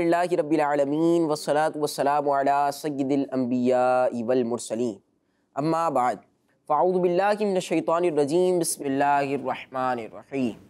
अलहमदिल्ला रबीआलमीन वसलात वसलाम सैदिलम्बियामरसलिन अम्माबाद फ़ाउदबिल्लाशैतरजीम बसमीम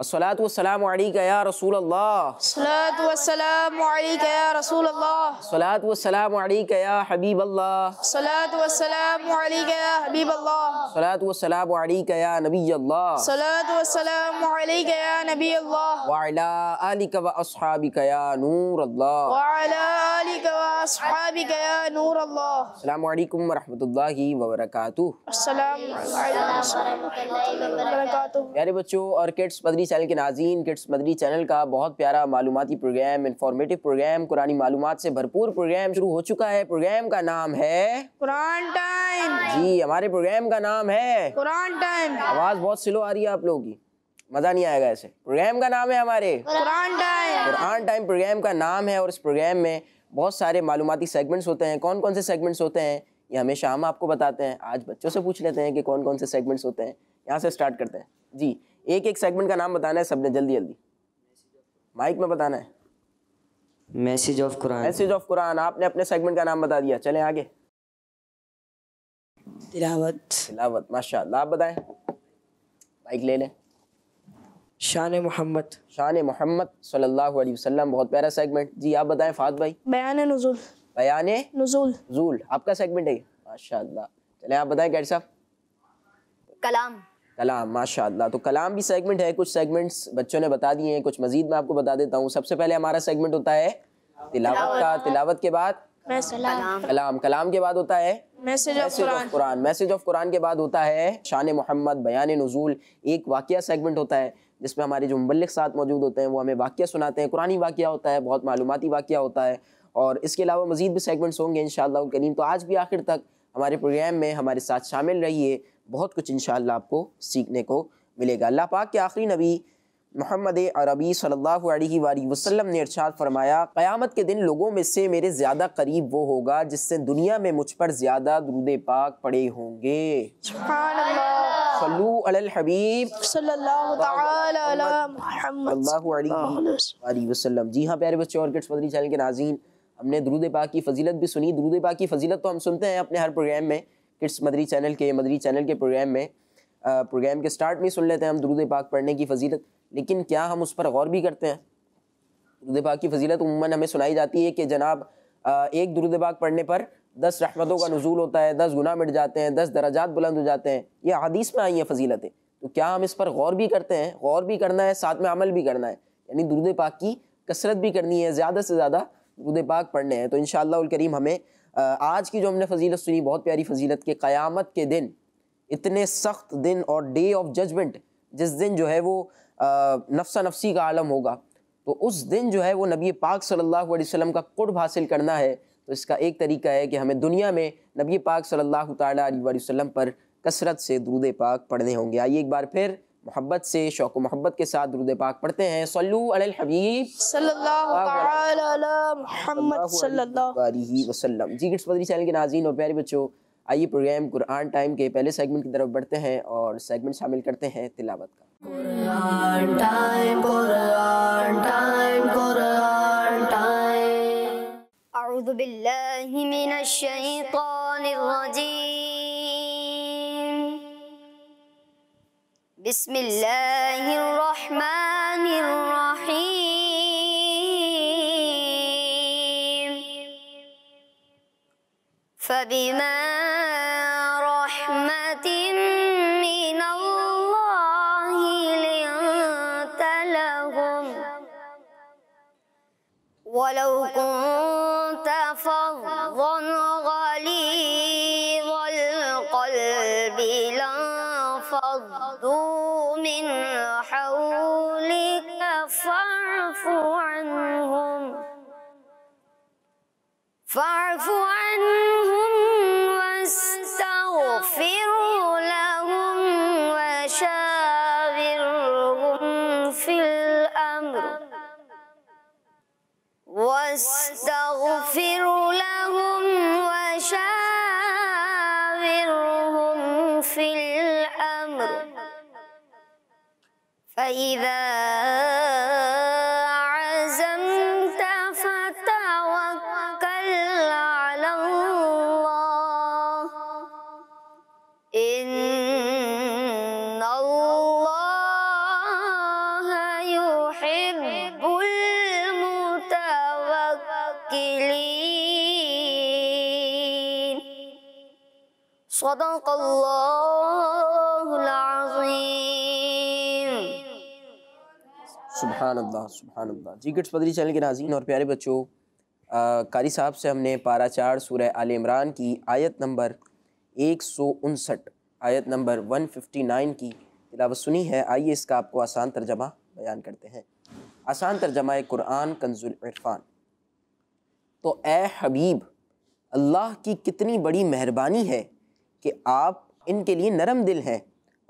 असलात वसलाम या रसूल अल्लाह सलात वसलाम या रसूल अल्लाह सलात वसलाम या हबीब अल्लाह सलात वसलाम या हबीब अल्लाह सलात वसलाम या नबी अल्लाह सलात वसलाम या नबी अल्लाह वाला आलिक व अस्हाबिक या नूर अल्लाह वाला आलिक व अस्हाबिक या नूर अल्लाह अस्सलाम वालेकुम व रहमतुल्लाहि व बरकातुहू अस्सलाम वालेकुम व रहमतुल्लाहि व बरकातुहू प्यारे बच्चों और किड्स बदरी मदनी चैनल के नाजीन किड्स मदनी चैनल का बहुत प्यारा मालूमती प्रोग्राम इंफॉर्मेटिव प्रोग्राम कुरानी मालूम से भरपूर प्रोग्राम शुरू हो चुका है प्रोग्राम का नाम है कुरान टाइम जी हमारे प्रोग्राम का नाम है कुरान टाइम आवाज़ बहुत स्लो आ रही है आप लोगों की मज़ा नहीं आएगा ऐसे प्रोग्राम का नाम है हमारे Quran time Quran time program का नाम है और इस प्रोग्राम में बहुत सारे मालूमती सेगमेंट्स होते हैं कौन कौन से सेगमेंट्स होते हैं ये हमेशा हम आपको बताते हैं आज बच्चों से पूछ लेते हैं कि कौन कौन से सेगमेंट्स होते हैं यहाँ से स्टार्ट करते हैं जी एक एक सेगमेंट का नाम बताना है सबने जल्दी जल्दी माइक में बताना है message of Quran message of Quran आपने अपने सेगमेंट का नाम बता दिया चले आगे तिलावत तिलावत माशाल्लाह आप बताएं माइक ले लें शान मोहम्मद शान मोहम्मद सल्लल्लाहु अलैहि वसल्लम बहुत प्यारा सेगमेंट जी आप बताएं फात भाई बयान नुजूल बयान नुजूल नजूल आपका सेगमेंट है माशाल्लाह चले आप बताएं कैट साहब कलाम कलाम माशाल्लाह तो कलाम भी सेगमेंट है कुछ सेगमेंट्स बच्चों ने बता दिए हैं कुछ मजीद मैं आपको बता देता हूँ सबसे पहले हमारा सेगमेंट होता है तिलावत का तिलावत के बाद कलाम कलाम के बाद होता है message of Quran message of Quran के बाद होता है शान मोहम्मद बयान नजूल एक वाक़ सेगमेंट होता है जिसमें हमारे जो मुबलक साथ मौजूद होते हैं वो हमें वाक़ सुनाते हैं कुरानी वाक्य होता है बहुत मालूमती वाक़ होता है और इसके अलावा मजीद भी सेगमेंट्स होंगे इन करीम तो आज भी आखिर तक हमारे प्रोग्राम में हमारे साथ शामिल रहिए बहुत कुछ इन आपको सीखने को मिलेगा अल्लाह पाक के आखिरी नबी मोहम्मद अरबी सल्लल्लाहु अलैहि वसल्लम ने इरशाद फरमाया क़यामत के दिन लोगों में से मेरे ज़्यादा करीब वो होगा जिससे दुनिया में मुझ पर ज़्यादा दरूद पाक पड़े होंगे जी हाँ प्यारे बच्चों और किट्स मदनी चैनल के नाजीन हमने दरूद पाक की फजीलत भी सुनी दरूद पाक की फजीलत तो हम सुनते हैं अपने हर प्रोग्राम में किड्स मदरी चैनल के मदरी चैनल के प्रोग्राम में प्रोग्राम के स्टार्ट में सुन लेते हैं हम दरुद पाक पढ़ने की फजीलत लेकिन क्या हम उस पर गौर भी करते हैं दरुद पाक की फजीलत उमूमा हमें सुनाई जाती है कि जनाब एक दरुद पाक पढ़ने पर दस रहमतों का नजूल होता है दस गुना मिट जाते हैं दस दराजात बुलंद हो जाते हैं ये हदीस में आई हैं फजीलतें तो क्या हम इस पर गौर भी करते हैं गौर भी करना है साथ में अमल भी करना है यानी दुरुद पाक की कसरत भी करनी है ज़्यादा से ज़्यादा दरुद पाक पढ़ने हैं तो इन करीम हमें आज की जो हमने फजीलत सुनी बहुत प्यारी फजीलत के क़यामत के दिन इतने सख्त दिन और डे ऑफ जजमेंट जिस दिन जो है वो नफसा नफसी का आलम होगा तो उस दिन जो है वो नबी पाक सल्लल्लाहु अलैहि वसल्लम का कुर्ब हासिल करना है तो इसका एक तरीका है कि हमें दुनिया में नबी पाक सल्लल्लाहु अलैहि वसल्लम पर कसरत से दूध पाक पढ़ने होंगे आइए एक बार फिर मोहब्बत से शौक मोहब्बत के साथ दुरुद पाक पढ़ते हैं सल्लु चैनल के नाजीन और प्यारे बच्चों आइए प्रोग्राम कुरान टाइम के पहले सेगमेंट की तरफ बढ़ते हैं और सेगमेंट शामिल करते हैं तिलावत का بسم الله الرحمن الرحيم فبما صدق الله العظيم सुबहान अल्लाह सुबहान अल्लाह जी गिट्स पदरी चैनल के नाजीन और प्यारे बच्चों कारी साहब से हमने पारा चार सूर्य आल इमरान की आयत नंबर एक सौ उनसठ आयत नंबर वन फिफ्टी नाइन की तिलावत सुनी है आइए इसका आपको आसान तर्जमा बयान करते हैं आसान तर्जमा कुरान कंजुल इरफान तो ए हबीब अल्लाह की कितनी बड़ी मेहरबानी है कि आप इनके लिए नरम दिल हैं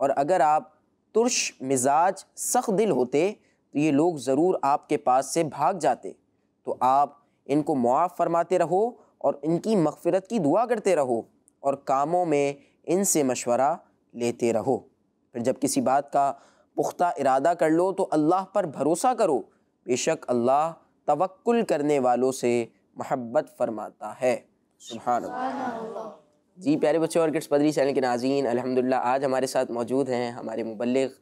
और अगर आप तुर्श मिजाज सख्त दिल होते तो ये लोग ज़रूर आपके पास से भाग जाते तो आप इनको मुआफ़ फरमाते रहो और इनकी मगफ़रत की दुआ करते रहो और कामों में इनसे मशवरा लेते रहो फिर जब किसी बात का पुख्ता इरादा कर लो तो अल्लाह पर भरोसा करो बेशक अल्लाह तवक्ल करने वालों से महब्बत फरमाता है सुबहान जी प्यारे बच्चों और किड्स पदरी चैनल के नाजीन अल्हम्दुलिल्लाह आज हमारे साथ मौजूद हैं हमारे मुबलिक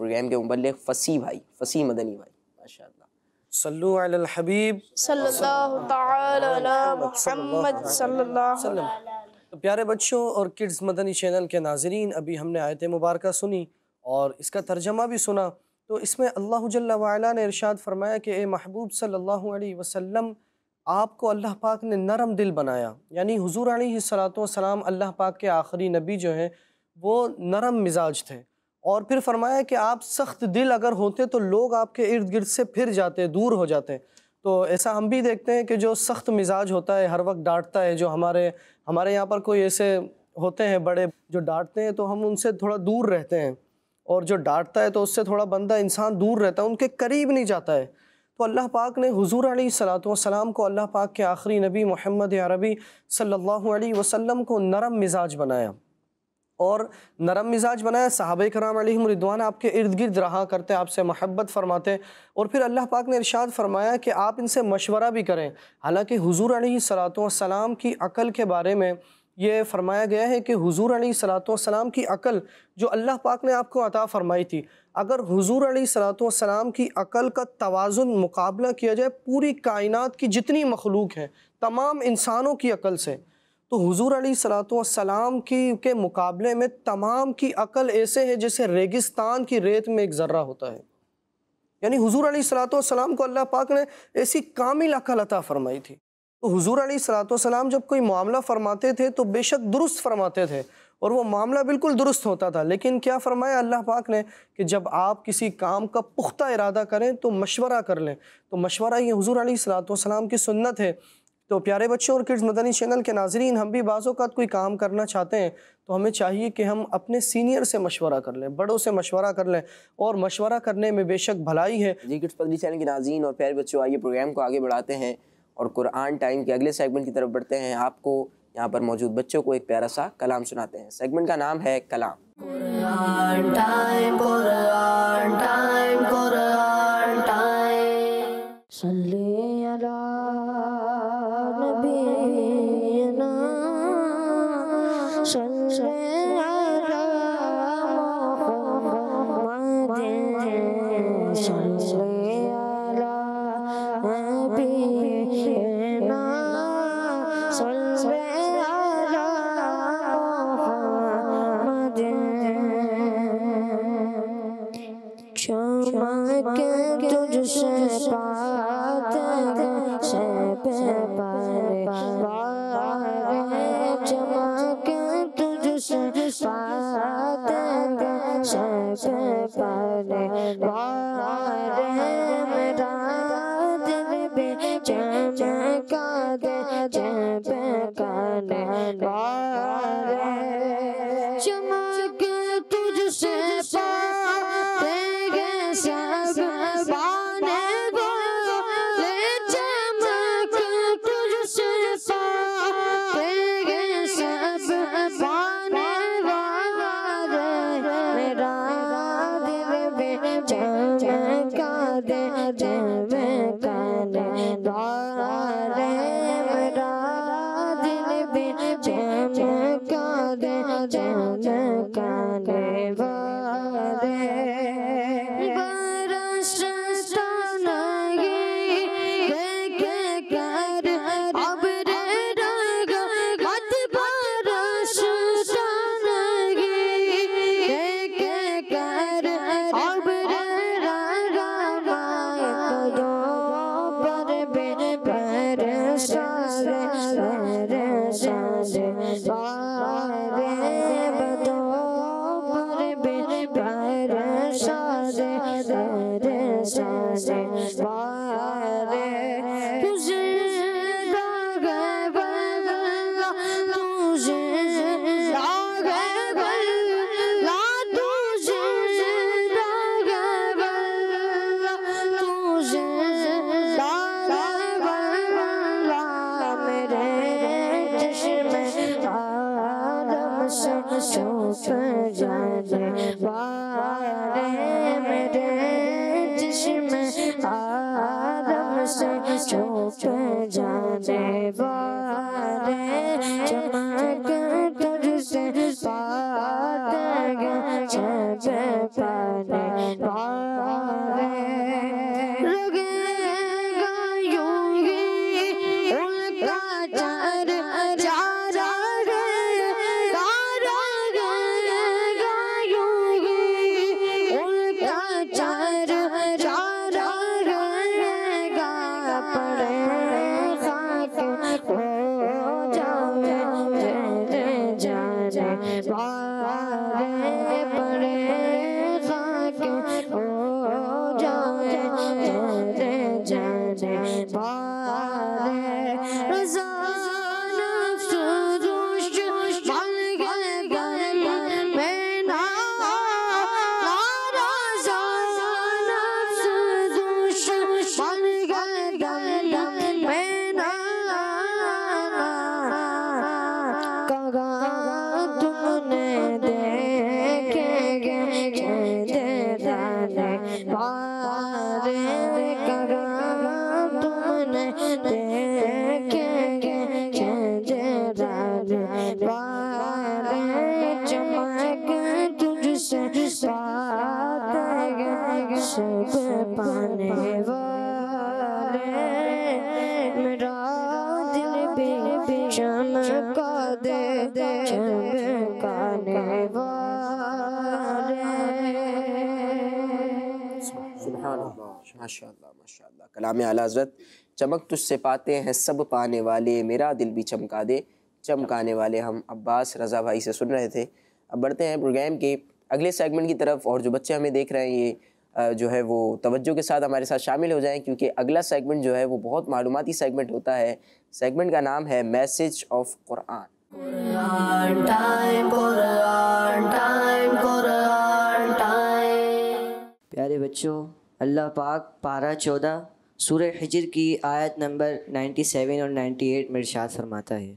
प्रोग्राम के मुबलिक फ़सी भाई फ़सी मदनी भाई माशा सल्लु हबीब सल्लल्लाहु तआला अला मुहम्मद सल्लल्लाहु तो प्यारे बच्चों और किड्स मदनी चैनल के नाजरीन अभी हमने आयत मुबारक सुनी और इसका तर्जमा भी सुना तो इसमें अल्लाह जल्ला ने इरशाद फरमाया कि ए महबूब सल्लल्लाहु अलैहि वसल्लम आपको अल्लाह पाक ने नरम दिल बनाया यानी हजूर सलाम अल्लाह पाक के आखिरी नबी जो हैं वो नरम मिजाज थे और फिर फरमाया कि आप सख्त दिल अगर होते तो लोग आपके इर्द गिर्द से फिर जाते दूर हो जाते तो ऐसा हम भी देखते हैं कि जो सख्त मिजाज होता है हर वक्त डांटता है जो हमारे हमारे यहाँ पर कोई ऐसे होते हैं बड़े जो डांटते हैं तो हम उनसे थोड़ा दूर रहते हैं और जो डांटता है तो उससे थोड़ा बंदा इंसान दूर रहता है उनके करीब नहीं जाता है तो अल्लाह पाक ने हजूर सलाम को अल्लाह पाक के आखिरी नबी मोहम्मद अरबी सल्लल्लाहु अलैहि वसल्लम को नरम मिजाज बनाया और नरम मिजाज बनाया साहब कराम रिदवान आपके इर्द गिर्द रहा करते आपसे महब्बत फरमाते और फिर अल्लाह पाक ने इरशाद फरमाया कि आप इनसे मशवरा भी करें हालाँकि हुजूर सलाम की अकल के बारे में ये फरमाया गया है कि हुजूर अली सलाम की अकल जो अल्लाह पाक ने आपको अता फ़रमाई थी अगर हुजूर अली सलाम की अकल का तोज़ुन मुकाबला किया जाए पूरी कायनात की जितनी मखलूक हैं तमाम इंसानों की अकल से तो हुजूर अली सलाम की के मुकाबले में तमाम की अकल ऐसे है जैसे रेगिस्तान की रेत में एक ज़र्रा होता है यानी हुजूर अली सलाम को अल्लाह पाक ने ऐसी कामिल अकल अता फ़रमाई थी तो हुजूर अली सलाम जब कोई मामला फरमाते थे तो बेशक दुरुस्त फरमाते थे और वो मामला बिल्कुल दुरुस्त होता था लेकिन क्या फरमाया अल्लाह पाक ने कि जब आप किसी काम का पुख्ता इरादा करें तो मशवरा कर लें तो मशवरा ये हजूर अली सलाम की सुन्नत है तो प्यारे बच्चों और किड्स मदनी चैनल के नाजरीन हम भी का कोई काम करना चाहते हैं तो हमें चाहिए कि हम अपने सीनियर से मशवरा कर लें बड़ों से मशवरा कर लें और मशवरा करने में बेशक भलाई है जी किड्स मदनी चैनल के नाजीन और प्यारे बच्चों आइए प्रोग्राम को आगे बढ़ाते हैं और कुरान टाइम के अगले सेगमेंट की तरफ बढ़ते हैं आपको यहाँ पर मौजूद बच्चों को एक प्यारा सा कलाम सुनाते हैं सेगमेंट का नाम है कलाम टाइम, टाइम, टाइम। मकाम आला हजरत चमक तुझसे पाते हैं सब पाने वाले मेरा दिल भी चमका दे चमकाने वाले हम अब्बास रज़ा भाई से सुन रहे थे अब बढ़ते हैं प्रोग्राम के अगले सेगमेंट की तरफ और जो बच्चे हमें देख रहे हैं ये जो है वो तवज्जो के साथ हमारे साथ शामिल हो जाएं क्योंकि अगला सेगमेंट जो है वो बहुत मालूमती सेगमेंट होता है सेगमेंट का नाम है मैसेज ऑफ कुरान प्यारे बच्चों अल्लाह पाक पारा चौदह सूर्य हिजर की आयत नंबर 97 और 98 में इरशाद फरमाता है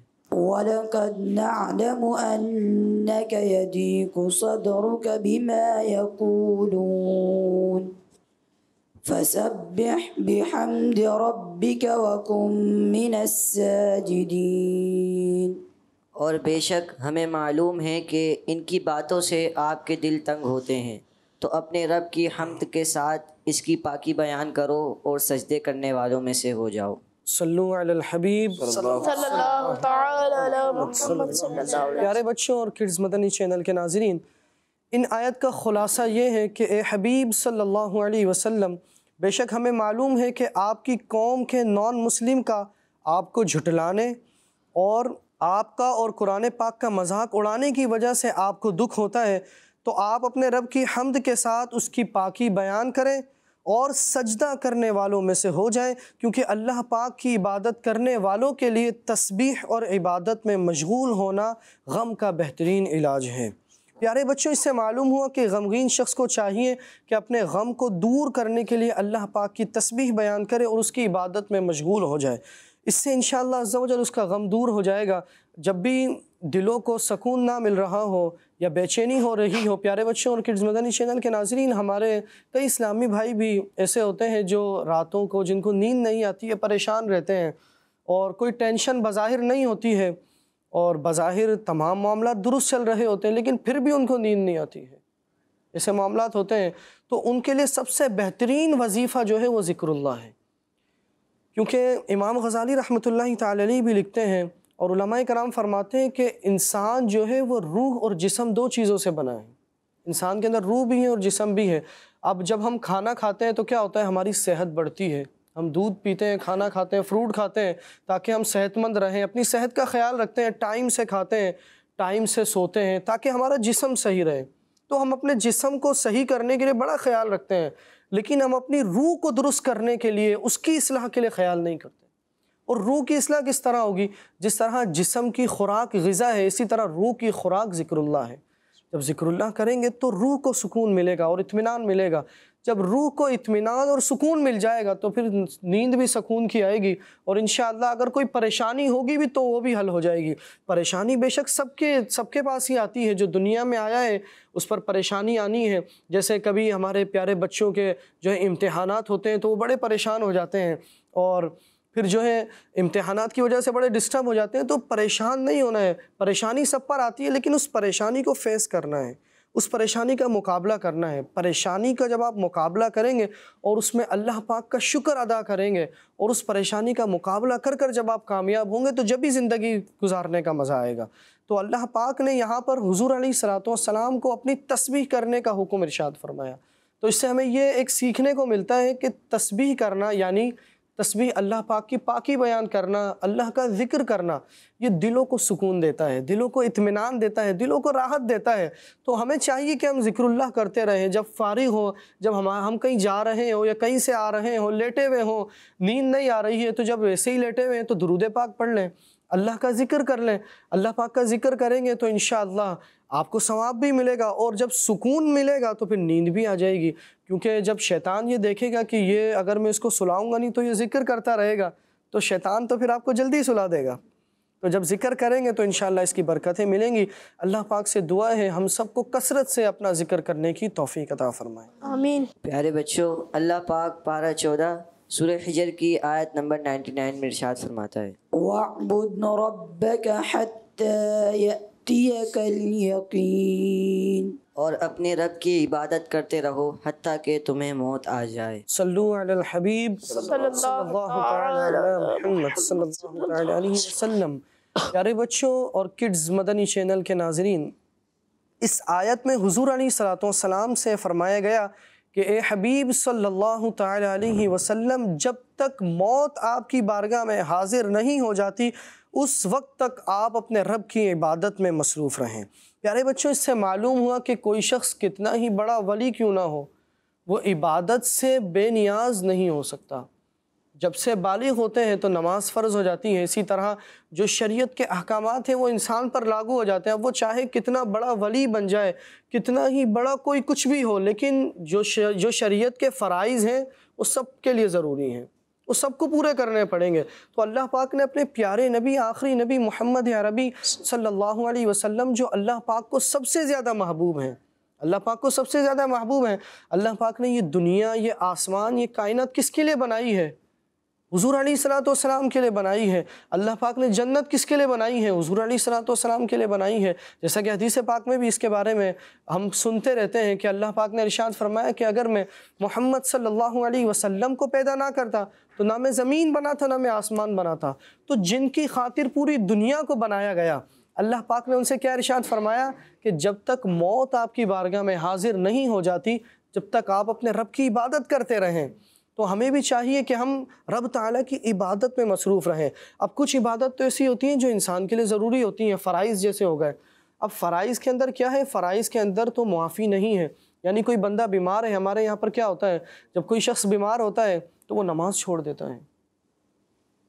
और बेशक हमें मालूम है कि इनकी बातों से आपके दिल तंग होते हैं तो अपने रब की हमद के साथ इसकी पाकी बयान करो और सजदे करने वालों में से हो जाओ हबीब प्यारे बच्चों और किड्स मदनी चैनल के नाजरीन इन आयत का ख़ुलासा ये है कि ए हबीब सल्लल्लाहु अलैहि वसल्लम बेशक हमें मालूम है कि आपकी कौम के नॉन मुस्लिम का आपको झुटलाने और आपका और कुरान पाक का मजाक उड़ाने की वजह से आपको दुख होता है तो आप अपने रब की हमद के साथ उसकी पाकी बयान करें और सजदा करने वालों में से हो जाएं क्योंकि अल्लाह पाक की इबादत करने वालों के लिए तस्बीह और इबादत में मशगूल होना गम का बेहतरीन इलाज है प्यारे बच्चों इससे मालूम हुआ कि गमगीन शख्स को चाहिए कि अपने गम को दूर करने के लिए अल्लाह पाक की तस्बीह बयान करे और उसकी इबादत में मशगूल हो जाए इससे इन शाला उसका गम दूर हो जाएगा जब भी दिलों को सकून ना मिल रहा हो या बेचैनी हो रही हो प्यारे बच्चों और किड्स मदनी चैनल के नाजरीन हमारे कई इस्लामी भाई भी ऐसे होते हैं जो रातों को जिनको नींद नहीं आती है परेशान रहते हैं और कोई टेंशन बज़ाहिर नहीं होती है और बज़ाहिर तमाम मामला दुरुस्त चल रहे होते हैं लेकिन फिर भी उनको नींद नहीं आती है ऐसे मामला होते हैं तो उनके लिए सबसे बेहतरीन वजीफ़ा जो है वो ज़िक्रल्ला है क्योंकि इमाम गज़ाली रहमत ला भी लिखते हैं और कराम फरमाते हैं कि इंसान जो है वो रूह और जिसम दो चीज़ों से बना है इंसान के अंदर रूह भी है और जिसम भी है अब जब हम खाना खाते हैं तो क्या होता है हमारी सेहत बढ़ती है हम दूध पीते हैं खाना खाते हैं फ्रूट खाते हैं ताकि हम सेहतमंद रहें अपनी सेहत का ख्याल रखते हैं टाइम से खाते हैं टाइम से सोते हैं ताकि हमारा जिसम सही रहे तो हम अपने जिसम को सही करने के लिए बड़ा ख्याल रखते हैं लेकिन हम अपनी रूह को दुरुस्त करने के लिए उसकी असलाह के लिए ख्याल नहीं करते और रूह की असलाह किस तरह होगी जिस तरह जिसम की खुराक गज़ा है इसी तरह रूह की खुराक ज़िक्रल्ला है जब ज़िक्रल्ला करेंगे तो रूह को सुकून मिलेगा और इतमान मिलेगा जब रूह को इतमान और सुकून मिल जाएगा तो फिर नींद भी सुकून की आएगी और इन अगर कोई परेशानी होगी भी तो वो भी हल हो जाएगी परेशानी बेशक सबके सबके पास ही आती है जो दुनिया में आया है उस पर परेशानी आनी है जैसे कभी हमारे प्यारे बच्चों के जो है इम्तहान होते हैं तो वो बड़े परेशान हो जाते हैं और फिर जो है इम्तहान की वजह से बड़े डिस्टर्ब हो जाते हैं तो परेशान नहीं होना है परेशानी सब पर आती है लेकिन उस परेशानी को फेस करना है उस परेशानी का मुकाबला करना है परेशानी का जब आप मुकाबला करेंगे और उसमें अल्लाह पाक का शुक्र अदा करेंगे और उस परेशानी का मुकाबला कर कर जब आप कामयाब होंगे तो जब भी ज़िंदगी गुजारने का मज़ा आएगा तो अल्लाह पाक ने यहाँ पर हजूर अली सलातम को अपनी तस्वीर करने का हुक्म इरशाद फरमाया तो इससे हमें ये एक सीखने को मिलता है कि तस्बी करना यानी तस्वीर अल्लाह पाक की पाकी बयान करना अल्लाह का जिक्र करना ये दिलों को सुकून देता है दिलों को इतमान देता है दिलों को राहत देता है तो हमें चाहिए कि हम जिक्रल्लाह करते रहें जब फारिग हो जब हम हम कहीं जा रहे हो या कहीं से आ रहे हो लेटे हुए हों नींद नहीं आ रही है तो जब वैसे ही लेटे हुए हैं तो दरूद पाक पढ़ लें अल्लाह का ज़िक्र कर लें अल्लाह पाक का ज़िक्र करेंगे तो इन आपको सवाब भी मिलेगा और जब सुकून मिलेगा तो फिर नींद भी आ जाएगी क्योंकि जब शैतान ये देखेगा कि ये अगर मैं इसको सुलाऊंगा नहीं तो ये ज़िक्र करता रहेगा तो शैतान तो फिर आपको जल्दी सुला देगा तो जब जिक्र करेंगे तो इन इसकी बरकतें मिलेंगी अल्लाह पाक से दुआ है हम सबको कसरत से अपना जिक्र करने की तोफ़ी कदा फ़रमाएँ आमीन प्यारे बच्चों अल्लाह पाक पारा चौदह सूर्य हिजर की आयत नंबर 99 में इरशाद फरमाता है वाबुद यकीन और अपने रब की इबादत करते रहो हत्ता के तुम्हें मौत आ जाए सल्लू अल हबीब वसल्लम प्यारे बच्चों और किड्स मदनी चैनल के नाजरीन इस आयत में हुजूर अली सलातो सलाम से फरमाया गया कि ए हबीब सल्लल्लाहु अलैहि वसल्लम जब तक मौत आपकी बारगाह में हाजिर नहीं हो जाती उस वक्त तक आप अपने रब की इबादत में मसरूफ़ रहें प्यारे बच्चों इससे मालूम हुआ कि कोई शख्स कितना ही बड़ा वली क्यों ना हो वो इबादत से बेनियाज नहीं हो सकता जब से बालिग होते हैं तो नमाज फ़र्ज़ हो जाती है इसी तरह जो शरीयत के अहकाम हैं वो इंसान पर लागू हो जाते हैं अब वो चाहे कितना बड़ा वली बन जाए कितना ही बड़ा कोई कुछ भी हो लेकिन जो जो शरीयत के फ़राइज़ हैं वो सब के लिए ज़रूरी हैं वो सबको पूरे करने पड़ेंगे तो अल्लाह पाक ने अपने प्यारे नबी आखिरी नबी मोहम्मद अरबी सल्लल्लाहु अलैहि वसल्लम जो अल्लाह पाक को सबसे ज़्यादा महबूब हैं अल्लाह पाक को सबसे ज़्यादा महबूब हैं अल्लाह पाक ने ये दुनिया ये आसमान ये कायनत किसके लिए बनाई है हजूर सलाम के लिए बनाई है अल्लाह पाक ने जन्नत किसके लिए बनाई है हजूर सलाम के लिए बनाई है जैसा कि हदीस पाक में भी इसके बारे में हम सुनते रहते हैं कि अल्लाह पाक ने इरशाद फरमाया कि अगर मैं मोहम्मद सल्लल्लाहु अलैहि वसल्लम को पैदा ना करता तो ना मैं ज़मीन बना था ना मैं आसमान बना था तो जिनकी खातिर पूरी दुनिया को बनाया गया अल्लाह पाक ने उनसे क्या इरशाद फरमाया कि जब तक मौत आपकी बारगाह में हाजिर नहीं हो जाती जब तक आप अपने रब की इबादत करते रहें तो हमें भी चाहिए कि हम रब ताला की इबादत में मसरूफ़ रहें अब कुछ इबादत तो ऐसी होती हैं जो इंसान के लिए ज़रूरी होती हैं फ़राइज़ जैसे हो गए अब फ़राइज़ के अंदर क्या है फ़राइज़ के अंदर तो मुआफ़ी नहीं है यानी कोई बंदा बीमार है हमारे यहाँ पर क्या होता है जब कोई शख्स बीमार होता है तो वो नमाज़ छोड़ देता है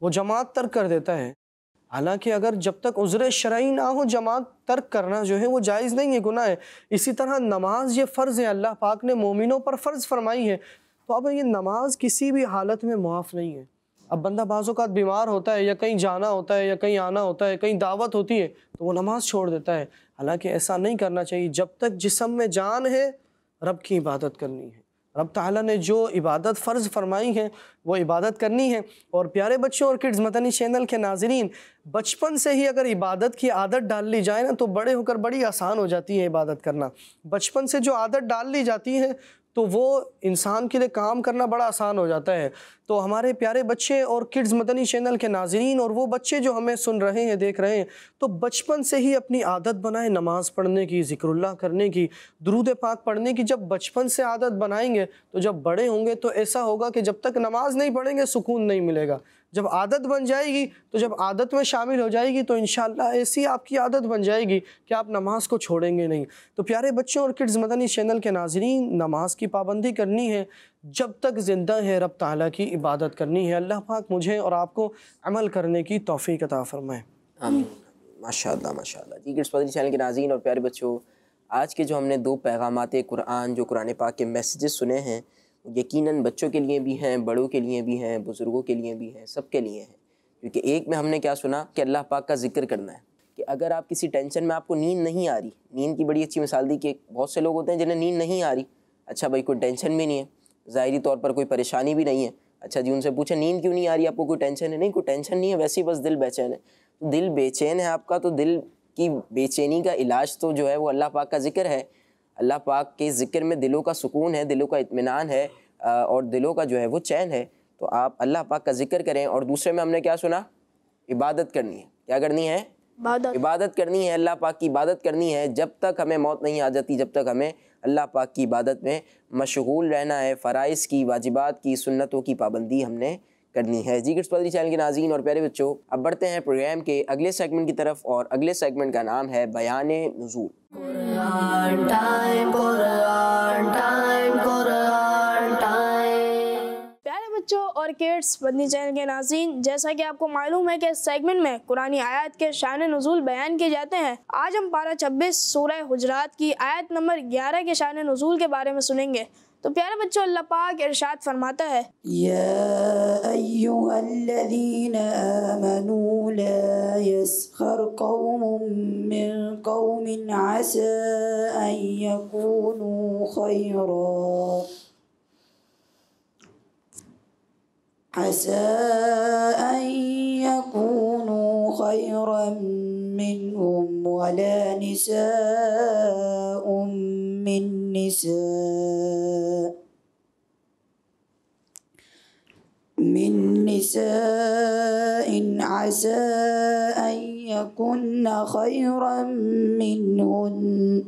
वो जमात तर्क कर देता है हालांकि अगर जब तक उजरे शराई ना हो जमात तर्क करना जो है वो जायज़ नहीं है गुनाह है इसी तरह नमाज ये फ़र्ज़ है अल्लाह पाक ने मोमिनों पर फ़र्ज़ फरमाई है तो अब ये नमाज किसी भी हालत में मुआफ़ नहीं है अब बंदा बाज़ों का बीमार होता है या कहीं जाना होता है या कहीं आना होता है कहीं दावत होती है तो वो नमाज़ छोड़ देता है हालांकि ऐसा नहीं करना चाहिए जब तक जिसम में जान है रब की इबादत करनी है रब ताला ने जो इबादत फ़र्ज़ फरमाई है वो इबादत करनी है और प्यारे बच्चों और किड्स मतनी चैनल के नाजरीन बचपन से ही अगर इबादत की आदत डाल ली जाए ना तो बड़े होकर बड़ी आसान हो जाती है इबादत करना बचपन से जो आदत डाल ली जाती है तो वो इंसान के लिए काम करना बड़ा आसान हो जाता है तो हमारे प्यारे बच्चे और किड्स मदनी चैनल के नाजरीन और वो बच्चे जो हमें सुन रहे हैं देख रहे हैं तो बचपन से ही अपनी आदत बनाए नमाज़ पढ़ने की जिक्रुल्ला करने की दरूद पाक पढ़ने की जब बचपन से आदत बनाएंगे तो जब बड़े होंगे तो ऐसा होगा कि जब तक नमाज़ नहीं पढ़ेंगे सुकून नहीं मिलेगा जब आदत बन जाएगी तो जब आदत में शामिल हो जाएगी तो इन ऐसी आपकी आदत बन जाएगी कि आप नमाज को छोड़ेंगे नहीं तो प्यारे बच्चों और किड्स मदनी चैनल के नाजरीन नमाज की पाबंदी करनी है जब तक ज़िंदा है रब ताला की इबादत करनी है अल्लाह पाक मुझे और आपको अमल करने की तोफ़ी का फ़रमाएँ माशा माशा जी किड्स मदनी चैनल के नाजीन और प्यारे बच्चों आज के जो हमने दो पैगाम कुरान जो कुरान पाक के मैसेज सुने हैं यकीनन बच्चों के लिए भी हैं बड़ों के लिए भी हैं बुज़ुर्गों के लिए भी हैं सब के लिए हैं क्योंकि एक में हमने क्या सुना कि अल्लाह पाक का जिक्र करना है कि अगर आप किसी टेंशन में आपको नींद नहीं आ रही नींद की बड़ी अच्छी मिसाल दी कि बहुत से लोग होते हैं जिन्हें नींद नहीं आ रही अच्छा भाई कोई टेंशन भी नहीं है ज़ाहरी तौर पर कोई परेशानी भी नहीं है अच्छा जी उनसे पूछे नींद क्यों नहीं आ रही आपको कोई टेंशन है नहीं कोई टेंशन नहीं है वैसे ही बस दिल बेचैन है तो दिल बेचैन है आपका तो दिल की बेचैनी का इलाज तो जो है वो अल्लाह पाक का जिक्र है अल्लाह पाक के ज़िक्र में दिलों का सुकून है दिलों का इतमान है और दिलों का जो है वो चैन है तो आप अल्लाह पाक का जिक्र करें और दूसरे में हमने क्या सुना इबादत करनी है क्या करनी है इबादत इबादत करनी है अल्लाह पाक की इबादत करनी है जब तक हमें मौत नहीं आ जाती जब तक हमें अल्लाह पाक की इबादत में मशगूल रहना है फ़राइज़ की वाजिबात की सुन्नतों की पाबंदी हमने करनी है जी किड्स पदरी चैनल के नाजीन और प्यारे बच्चों अब बढ़ते हैं प्रोग्राम के अगले सेगमेंट की तरफ और अगले सेगमेंट का नाम है बयान नजूल बच्चों और किड्स बदनी चैनल के नाजीन जैसा कि आपको मालूम है कि इस सेगमेंट में कुरानी आयत के शान नजूल बयान किए जाते हैं आज हम पारा छब्बीस सूरह हजरात की आयत नंबर ग्यारह के शान नजूल के बारे में सुनेंगे تو پیارے بچوں اللہ پاک ارشاد فرماتا ہے یا ایوہ الذین آمنوا لا يسخر قوم من قوم عسى ان يكونوا خيرا عسى ان يكونوا خيرا منهم ولا نسائهم عسى أن يكن خيرا منهن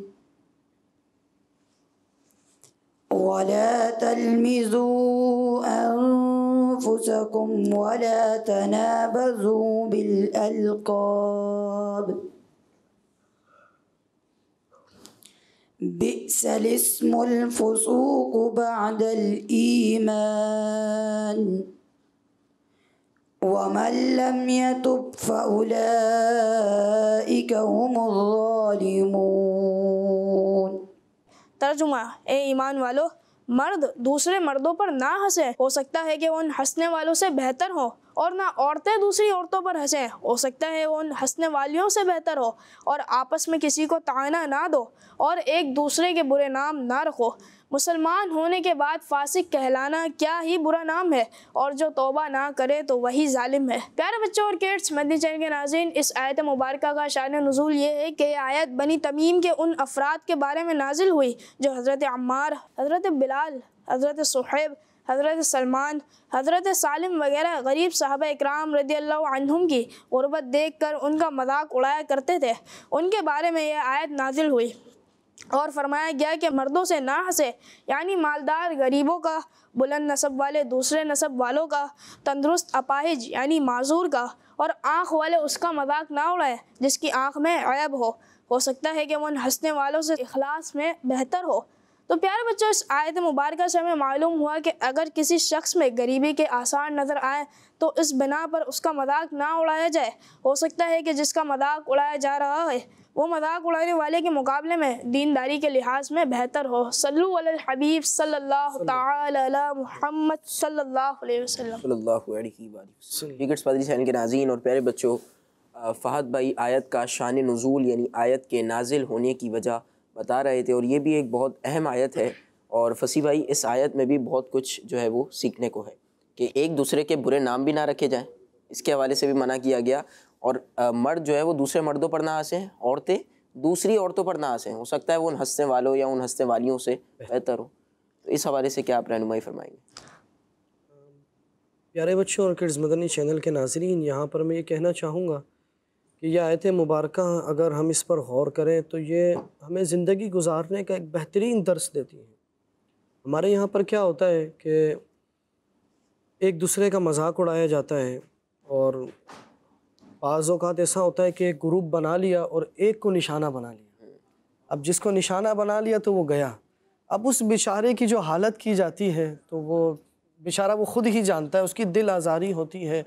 ولا تلمزوا أنفسكم ولا تنابزوا بالألقاب بئس الاسم الفسوق بعد الإيمان ومن لم يتب فأولئك هم الظالمون तर्जुमा ए ईमान वालों मर्द दूसरे मर्दों पर ना हंसे हो सकता है कि उन हंसने वालों से बेहतर हो और ना औरतें दूसरी औरतों पर हंसें हो सकता है उन हंसने वालियों से बेहतर हो और आपस में किसी को ताना ना दो और एक दूसरे के बुरे नाम ना रखो मुसलमान होने के बाद फासिक कहलाना क्या ही बुरा नाम है और जो तोबा ना करे तो वही ालिम है प्यारे बच्चों और किड्स मदनी चैन के नाजीन इस आयत मुबारक का शान नजूल ये है कि आयत बनी तमीम के उन अफराद के बारे में नाजिल हुई जो हज़रत अम्मार हज़रत बिलाल हज़रत सहेब हज़रत सलमान हज़रत सालिम वगैरह गरीब साहब इक्राम रदी अल्लाम की गुरबत देख कर उनका मजाक उड़ाया करते थे उनके बारे में यह आयत नाजिल हुई और फरमाया गया कि मर्दों से ना हंसे यानी मालदार गरीबों का बुलंद नस्ब वाले दूसरे नसब वालों का तंदुरुस्त अपाहिज यानी माजूर का और आँख वाले उसका मजाक ना उड़ाएं जिसकी आँख में अयब हो हो सकता है कि वो हंसने वालों से अखलास में बेहतर हो तो प्यारे बच्चों इस आयत मुबारक से हमें मालूम हुआ कि अगर किसी शख्स में गरीबी के आसार नज़र आए तो इस बिना पर उसका मजाक ना उड़ाया जाए हो सकता है कि जिसका मजाक उड़ाया जा रहा है वो मजाक उड़ाने वाले के मुकाबले में दीनदारी के लिहाज में बेहतर हो सल्लु अल हबीब सल्लल्लाहु ताला मुहम्मद सल्लल्लाहु अलैहि वसल्लम सल्लल्लाहु अलैहि वसल्लम क्रिकेट पादरी सैन के नाजीन और प्यारे बच्चों फ़हद भाई आयत का शान नज़ूल यानी आयत के नाजिल होने की वजह बता रहे थे और ये भी एक बहुत अहम आयत है और फसी भाई इस आयत में भी बहुत कुछ जो है वो सीखने को है कि एक दूसरे के बुरे नाम भी ना रखे जाएँ इसके हवाले से भी मना किया गया और मर्द जो है वो दूसरे मर्दों पर ना हंसे औरतें दूसरी औरतों पर ना हंसे हो सकता है वो उन हंसने वालों या उन हंसने वालियों से बेहतर हो तो इस हवाले से क्या आप रहनुमाई फरमाएंगे प्यारे बच्चों और किड्स मदनी चैनल के नाजरीन यहाँ पर मैं ये कहना चाहूँगा कि यह आयत मुबारक अगर हम इस पर गौर करें तो ये हमें ज़िंदगी गुजारने का एक बेहतरीन दर्स देती है हमारे यहाँ पर क्या होता है कि एक दूसरे का मजाक उड़ाया जाता है और बाज़ात ऐसा होता है कि एक ग्रुप बना लिया और एक को निशाना बना लिया अब जिसको निशाना बना लिया तो वो गया अब उस बेचारे की जो हालत की जाती है तो वो बेचारा वो ख़ुद ही जानता है उसकी दिल आज़ारी होती है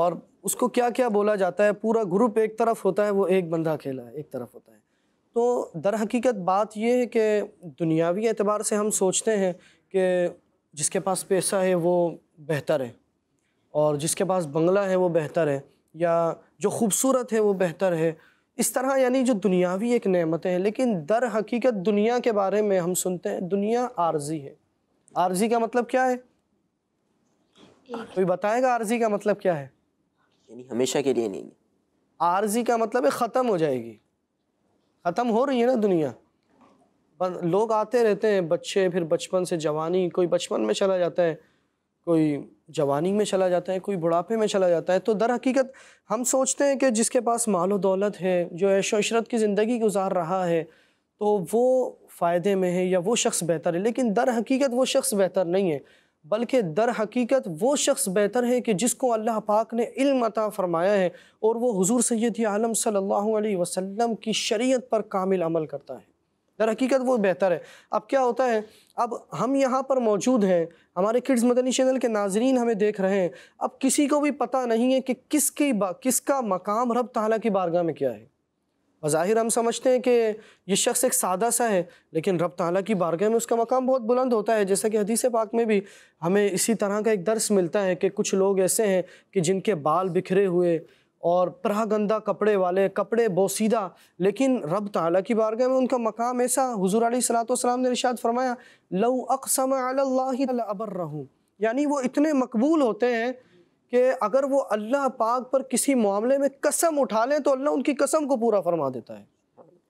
और उसको क्या क्या बोला जाता है पूरा ग्रुप एक तरफ होता है वो एक बंदा खेला है एक तरफ होता है तो दर हकीकत बात यह है कि दुनियावी एतबार से हम सोचते हैं कि जिसके पास पैसा है वो बेहतर है और जिसके पास बंगला है वो बेहतर है या जो खूबसूरत है वो बेहतर है इस तरह यानी जो दुनियावी एक नेमतें हैं लेकिन दर हकीकत दुनिया के बारे में हम सुनते हैं दुनिया आर्जी है आर्जी का मतलब क्या है कोई बताएगा आर्जी का मतलब क्या है यानी हमेशा के लिए नहीं आर्जी का मतलब है ख़त्म हो जाएगी ख़त्म हो रही है ना दुनिया लोग आते रहते हैं बच्चे फिर बचपन से जवानी कोई बचपन में चला जाता है कोई जवानी में चला जाता है कोई बुढ़ापे में चला जाता है तो दर हकीकत हम सोचते हैं कि जिसके पास माल दौलत है जो ऐशो इशरत की ज़िंदगी गुजार रहा है तो वो फ़ायदे में है या वो शख्स बेहतर है लेकिन दर हकीकत वो शख्स बेहतर नहीं है बल्कि दर हकीकत वो शख्स बेहतर है कि जिसको अल्लाह पाक ने इल्म अता फ़रमाया है और वो हुजूर सैद आलम सल्लल्लाहु अलैहि वसल्लम की शरीयत पर कामिल अमल करता है दर हकीकत वो बेहतर है अब क्या होता है अब हम यहाँ पर मौजूद हैं हमारे किड्स मदनी चैनल के नाजरीन हमें देख रहे हैं अब किसी को भी पता नहीं है कि किसकी किसका मकाम रब ताला की बारगाह में क्या है ज़ाहिर हम समझते हैं कि ये शख्स एक सादा सा है लेकिन रब ताला की बारगाह में उसका मकाम बहुत बुलंद होता है जैसा कि हदीस पाक में भी हमें इसी तरह का एक दर्स मिलता है कि कुछ लोग ऐसे हैं कि जिनके बाल बिखरे हुए और गंदा कपड़े वाले कपड़े बोसीदा लेकिन रब ताला की बारगाह में उनका मकाम ऐसा हजूर सलाम ने इरशाद फरमाया लऊ अकसम अबर रहूँ यानी वो इतने मकबूल होते हैं कि अगर वो अल्लाह पाक पर किसी मामले में कसम उठा लें तो अल्लाह उनकी कसम को पूरा फरमा देता है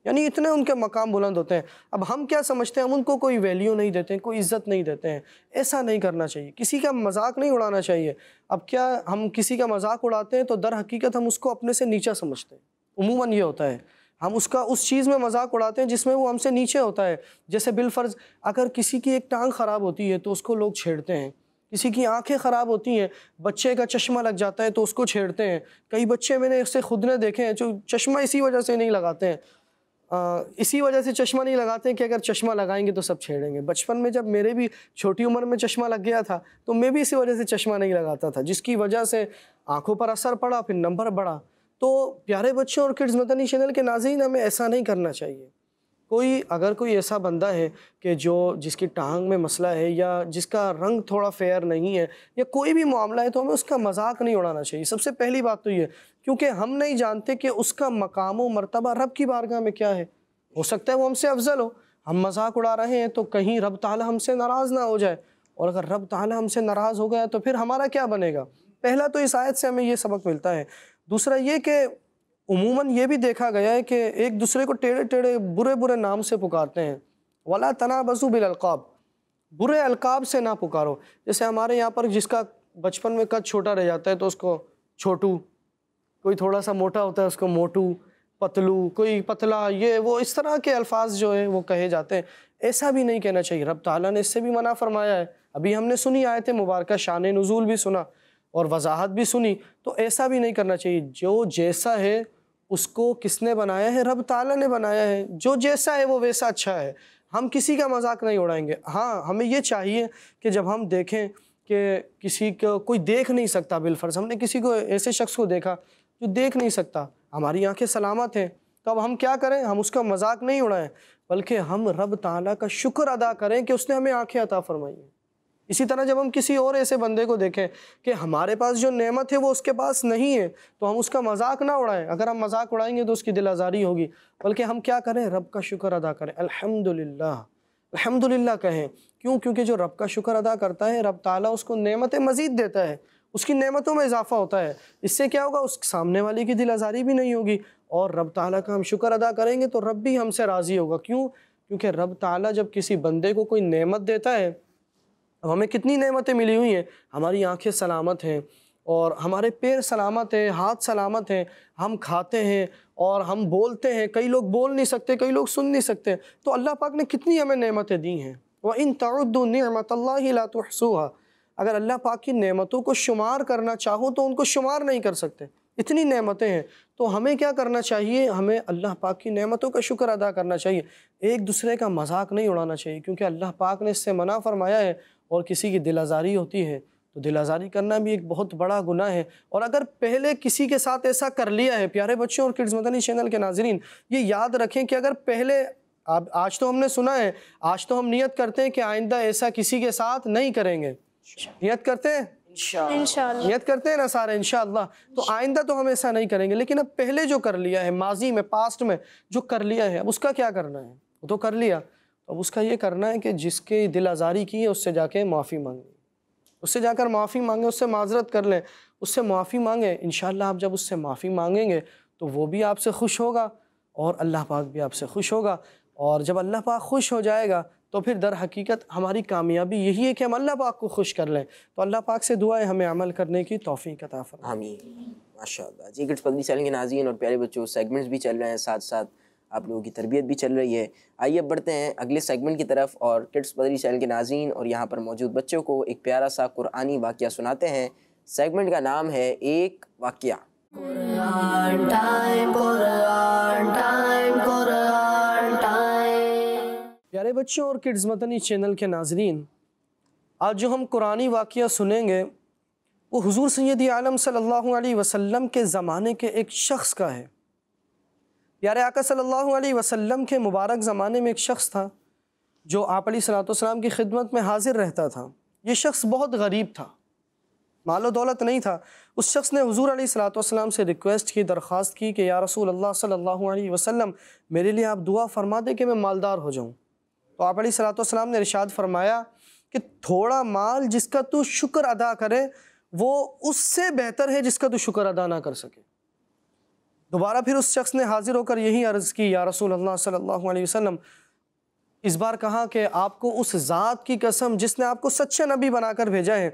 यानी इतने उनके मकाम बुलंद होते हैं अब हम क्या समझते हैं हम उनको कोई वैल्यू नहीं देते हैं कोई इज्जत नहीं देते हैं ऐसा नहीं करना चाहिए किसी का मजाक नहीं उड़ाना चाहिए अब क्या हम किसी का मजाक उड़ाते हैं तो दर हकीकत हम उसको अपने से नीचा समझते हैं उमूमन ये होता है हम उसका उस चीज़ में मजाक उड़ाते हैं जिसमें वो हमसे नीचे होता है जैसे बिलफर्ज अगर किसी की एक टांग ख़राब होती है तो उसको लोग छेड़ते हैं किसी की आंखें ख़राब होती हैं बच्चे का चश्मा लग जाता है तो उसको छेड़ते हैं कई बच्चे मैंने इससे खुद ने देखे हैं जो चश्मा इसी वजह से नहीं लगाते हैं इसी वजह से चश्मा नहीं लगाते कि अगर चश्मा लगाएंगे तो सब छेड़ेंगे बचपन में जब मेरे भी छोटी उम्र में चश्मा लग गया था तो मैं भी इसी वजह से चश्मा नहीं लगाता था जिसकी वजह से आंखों पर असर पड़ा फिर नंबर बढ़ा तो प्यारे बच्चों और किड्स मदनी चैनल के नाजीन हमें ऐसा नहीं करना चाहिए कोई अगर कोई ऐसा बंदा है कि जो जिसकी टांग में मसला है या जिसका रंग थोड़ा फेयर नहीं है या कोई भी मामला है तो हमें उसका मजाक नहीं उड़ाना चाहिए सबसे पहली बात तो ये क्योंकि हम नहीं जानते कि उसका मकाम व मरतबा रब की बारगाह में क्या है हो सकता है वो हमसे अफजल हो हम मजाक उड़ा रहे हैं तो कहीं रब ताला हमसे नाराज़ ना हो जाए और अगर रब ताला हमसे नाराज़ हो गया तो फिर हमारा क्या बनेगा पहला तो इस आयत से हमें ये सबक मिलता है दूसरा ये कि उमूमन ये भी देखा गया है कि एक दूसरे को टेढ़े टेढ़े बुरे बुरे नाम से पुकारते हैं वला तना बसू बिलकाब बुरे अलकाब से ना पुकारो जैसे हमारे यहाँ पर जिसका बचपन में कद छोटा रह जाता है तो उसको छोटू कोई थोड़ा सा मोटा होता है उसको मोटू पतलू कोई पतला ये वो इस तरह के अल्फाज जो है वो कहे जाते हैं ऐसा भी नहीं कहना चाहिए रब ताला ने इससे भी मना फरमाया है अभी हमने सुनी आए थे मुबारक शान नजूल भी सुना और वजाहत भी सुनी तो ऐसा भी नहीं करना चाहिए जो जैसा है उसको किसने बनाया है रब ताला ने बनाया है जो जैसा है वो वैसा अच्छा है हम किसी का मजाक नहीं उड़ाएंगे हाँ हमें ये चाहिए कि जब हम देखें कि किसी को कोई देख नहीं सकता बिलफर्ज हमने किसी को ऐसे शख्स को देखा जो देख नहीं सकता हमारी आंखें सलामत हैं तो अब हम क्या करें हम उसका मजाक नहीं उड़ाएं बल्कि हम रब ताला का शुक्र अदा करें कि उसने हमें आंखें अता फरमाई हैं इसी तरह जब हम किसी और ऐसे बंदे को देखें कि हमारे पास जो नेमत है वो उसके पास नहीं है तो हम उसका मजाक ना उड़ाएं अगर हम मजाक उड़ाएंगे तो उसकी दिल आज़ारी होगी बल्कि हम क्या करें रब का शुक्र अदा करें अल्हम्दुलिल्लाह अल्हम्दुलिल्लाह कहें क्यों क्योंकि जो रब का शुक्र अदा करता है रब ताला उसको नेमत मज़ीद देता है उसकी नेमतों में इजाफा होता है इससे क्या होगा उस सामने वाले की दिल आज़ारी भी नहीं होगी और रब ताला का हम शुक्र अदा करेंगे तो रब भी हमसे राज़ी होगा क्यों क्योंकि रब ताला जब किसी बंदे को कोई नेमत देता है अब हमें कितनी नमतें मिली हुई हैं हमारी आँखें सलामत हैं और हमारे पैर सलामत हैं हाथ सलामत हैं हम खाते हैं और हम बोलते हैं कई लोग बोल नहीं सकते कई लोग सुन नहीं सकते तो अल्लाह पाक ने कितनी हमें नमतें दी हैं वह इन तमतल्लासूहा अगर अल्लाह पाक की नमतों को शुमार करना चाहो तो उनको शुमार नहीं कर सकते इतनी नमतें हैं तो हमें क्या करना चाहिए हमें अल्लाह पाक की नमतों का शुक्र अदा करना चाहिए एक दूसरे का मजाक नहीं उड़ाना चाहिए क्योंकि अल्लाह पाक ने इससे मना फरमाया है और किसी की दिल आज़ारी होती है तो दिल आज़ारी करना भी एक बहुत बड़ा गुना है और अगर पहले किसी के साथ ऐसा कर लिया है प्यारे बच्चों और किड्स मदनी चैनल के नाजरीन ये याद रखें कि अगर पहले अब आज तो हमने सुना है आज तो हम नियत करते हैं कि आइंदा ऐसा किसी के साथ नहीं करेंगे नियत करते हैं नियत करते हैं ना सारे इनशाला तो आइंदा तो हम ऐसा नहीं करेंगे लेकिन अब पहले जो कर लिया है माजी में पास्ट में जो कर लिया है अब उसका क्या करना है वो तो कर लिया अब उसका ये करना है कि जिसके दिल आज़ारी की है उससे जाके माफ़ी मांगे उससे जाकर माफ़ी मांगे उससे माजरत कर लें उससे माफ़ी मांगे इन आप जब उससे माफ़ी मांगेंगे तो वो भी आपसे खुश होगा और अल्लाह पाक भी आपसे खुश होगा और जब अल्लाह पाक खुश हो जाएगा तो फिर दर हकीकत हमारी कामयाबी यही है कि हम अल्लाह पाक को खुश कर लें तो अल्लाह पाक से दुआ है हमें अमल करने की तोफ़ी का ताफ़र आमीन माशा जी गिट्स पगड़ी चलेंगे नाजीन और प्यारे बच्चों सेगमेंट्स भी चल रहे हैं साथ साथ आप लोगों की तरबियत भी चल रही है आइए अब बढ़ते हैं अगले सेगमेंट की तरफ और किड्स बदरी चैनल के नाजीन और यहाँ पर मौजूद बच्चों को एक प्यारा सा कुरानी वाक़ सुनाते हैं सेगमेंट का नाम है एक वाक्य प्यारे बच्चों और किड्स मदनी चैनल के नाजरीन आज जो हम कुरानी वाक़ सुनेंगे वो हुजूर सैद आलम सल्लल्लाहु अलैहि वसल्लम के ज़माने के एक शख्स का है यार आका सल्लल्लाहु अलैहि वसल्लम के मुबारक ज़माने में एक शख्स था जो आप सलाम की खिदमत में हाज़िर रहता था ये शख्स बहुत गरीब था मालो दौलत नहीं था उस शख्स ने हजूर सलाम से रिक्वेस्ट की दरख्वास्त की कि या रसूल अल्लाह सल्लल्लाहु अलैहि वसल्लम मेरे लिए आप दुआ फरमा दें कि मैं मालदार हो जाऊँ तो आप सलाम ने इरशाद फरमाया कि थोड़ा माल जिसका तो शुक्र अदा करे वो उससे बेहतर है जिसका तो शुक्र अदा ना कर सके दोबारा फिर उस शख्स ने हाजिर होकर यही अर्ज़ की या रसूल अल्लाह सल्लल्लाहु अलैहि वसल्लम इस बार कहा कि आपको उस ज़ात की कसम जिसने आपको सच्चे नबी बनाकर भेजा है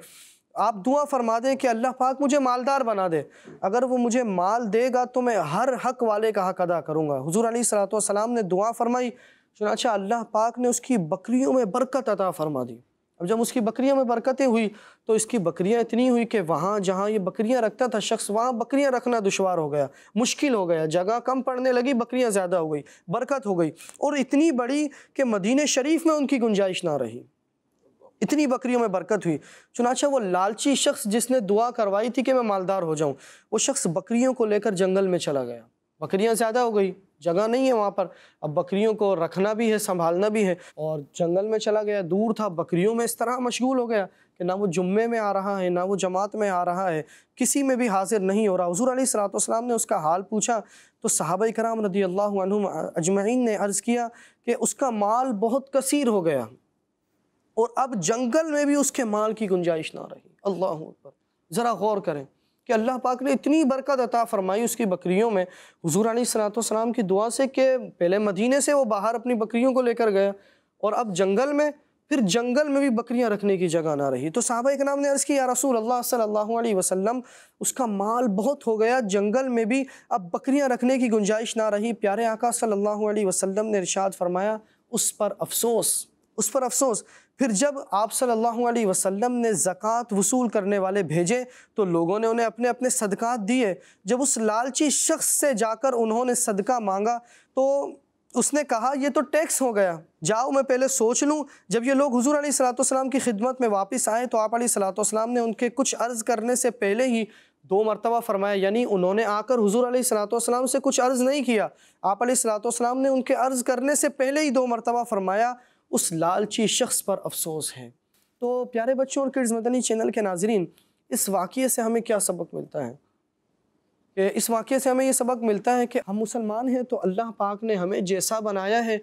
आप दुआ फरमा दें कि अल्लाह पाक मुझे मालदार बना दे अगर वो मुझे माल देगा तो मैं हर हक वाले का हक अदा करूँगा हजूर सलाम ने दुआ फरमाई चुनाचा अल्लाह पाक ने उसकी बकरियों में बरकत अता फरमा दी अब जब उसकी बकरियों में बरकतें हुई तो इसकी बकरियां इतनी हुई कि वहाँ जहाँ ये बकरियां रखता था शख्स वहाँ बकरियां रखना दुशवार हो गया मुश्किल हो गया जगह कम पड़ने लगी बकरियां ज़्यादा हो गई बरकत हो गई और इतनी बड़ी कि मदीने शरीफ में उनकी गुंजाइश ना रही इतनी बकरियों में बरकत हुई चुनाचा वो लालची शख्स जिसने दुआ करवाई थी कि मैं मालदार हो जाऊँ वो शख्स बकरियों को लेकर जंगल में चला गया बकरियाँ ज़्यादा हो गई जगह नहीं है वहाँ पर अब बकरियों को रखना भी है संभालना भी है और जंगल में चला गया दूर था बकरियों में इस तरह मशगूल हो गया कि ना वो जुम्मे में आ रहा है ना वो जमात में आ रहा है किसी में भी हाजिर नहीं हो रहा हज़ू सलाम ने उसका हाल पूछा तो साहब कराम रदी अल्लाह अजमैन ने अर्ज़ किया कि उसका माल बहुत कसीर हो गया और अब जंगल में भी उसके माल की गुंजाइश ना रही अल्लाह पर ज़रा गौर करें कि अल्लाह पाक ने इतनी बरकत अता फरमाई उसकी बकरियों में हजूर सलाम की दुआ से कि पहले मदीने से वो बाहर अपनी बकरियों को लेकर गया और अब जंगल में फिर जंगल में भी बकरियां रखने की जगह ना रही तो साहबा एक नाम ने अर्ज़ किया रसूल अल्लाह सल्लल्लाहु अलैहि वसल्लम उसका माल बहुत हो गया जंगल में भी अब बकरियां रखने की गुंजाइश ना रही प्यारे आका सल्लल्लाहु अलैहि वसल्लम ने इरशाद फरमाया उस पर अफसोस उस पर अफसोस फिर जब आप सल्लल्लाहु अलैहि वसल्लम ने ज़क़़त वसूल करने वाले भेजे तो लोगों ने उन्हें अपने अपने सदक़ात दिए जब उस लालची शख्स से जाकर उन्होंने सदका मांगा तो उसने कहा ये तो टैक्स हो गया जाओ मैं पहले सोच लूँ जब ये लोग हजूर सलाम की खिदमत में वापस आए तो आप सलाम ने उनके कुछ अर्ज़ करने से पहले ही दो मरतबा फरमाया यानी उन्होंने आकर हजूर सलाम से कुछ अर्ज़ नहीं किया आप सलाम ने उनके अर्ज़ करने से पहले ही दो मरतबा फरमाया उस लालची शख्स पर अफसोस है तो प्यारे बच्चों और किड्स मदनी चैनल के नाजरीन इस वाक्य से हमें क्या सबक मिलता है कि इस वाक्य से हमें ये सबक मिलता है कि हम मुसलमान हैं तो अल्लाह पाक ने हमें जैसा बनाया है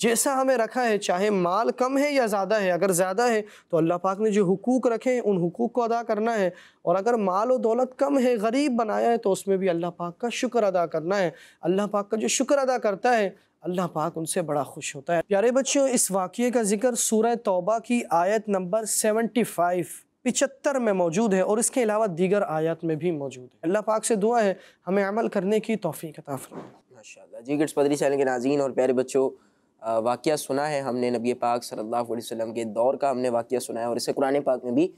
जैसा हमें रखा है चाहे माल कम है या ज़्यादा है अगर ज़्यादा है तो अल्लाह पाक ने जो हुकूक रखे हैं उन हुकूक को अदा करना है और अगर माल और दौलत कम है गरीब बनाया है तो उसमें भी अल्लाह पाक का शुक्र अदा करना है अल्लाह पाक का जो शुक्र अदा करता है अल्लाह पाक उनसे बड़ा खुश होता है प्यारे बच्चों इस वाक़े का जिक्र सूर तोबा की आयत नंबर सेवेंटी फाइव पिचत्तर में मौजूद है और इसके अलावा दीगर आयत में भी मौजूद है अल्लाह पाक से दुआ है हमें अमल करने की तोफ़ी माशा जी गिट्स पदरी चैनल के नाजीन और प्यारे बच्चों वाक़ सुना है हमने नबी पाक सल्ला अलैहि के दौर का हमने वाक़ सुना है और इसे कुरान पाक में भी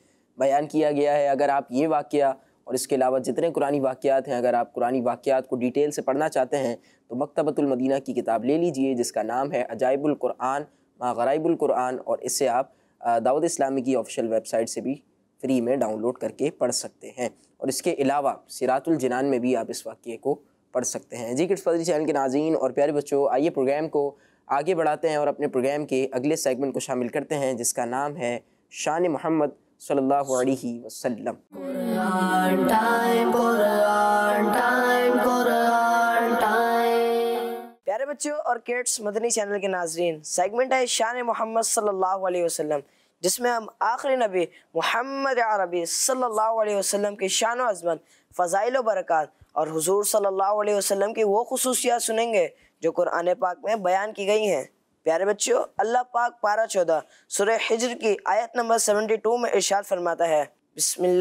बयान किया गया है अगर आप ये वाक़ और इसके अलावा जितने कुरानी वाक़ात हैं अगर आप कुरानी वाक़ात को डिटेल से पढ़ना चाहते हैं तो मकतबतुलमदीना की किताब ले लीजिए जिसका नाम है अजायबुल्कुरान मागराइबुल्कुरान और इससे आप दाऊद इस्लामी की ऑफिशियल वेबसाइट से भी फ्री में डाउनलोड करके पढ़ सकते हैं और इसके अलावा सिरातुलजनान में भी आप इस वाक़े को पढ़ सकते हैं जी किट्स फजरी चैनल के नाजीन और प्यारे बच्चों आइए प्रोग्राम को आगे बढ़ाते हैं और अपने प्रोग्राम के अगले सेगमेंट को शामिल करते हैं जिसका नाम है शान मोहम्मद सल्लल्लाहु अलैहि वसल्लम प्यारे बच्चों और किड्स मदनी चैनल के नाजरीन सेगमेंट है शान मोहम्मद सल्लल्लाहु अलैहि वसल्लम जिसमें हम आखिरी नबी मोहम्मद अरबी सल्लल्लाहु अलैहि वसल्लम के शान अजमत फ़ज़ाइल बरक़ात और हुजूर सल्लल्लाहु अलैहि वसल्लम की वो खसूसियात सुनेंगे जो कुरान पाक में बयान की गई हैं प्यारे बच्चों अल्लाह पाक पारा चौदह सुरह हिजर की आयत नंबर सेवेंटी टू में इर्शाद फरमाता है बसमीम